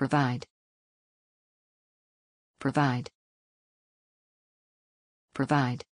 Provide. Provide. Provide.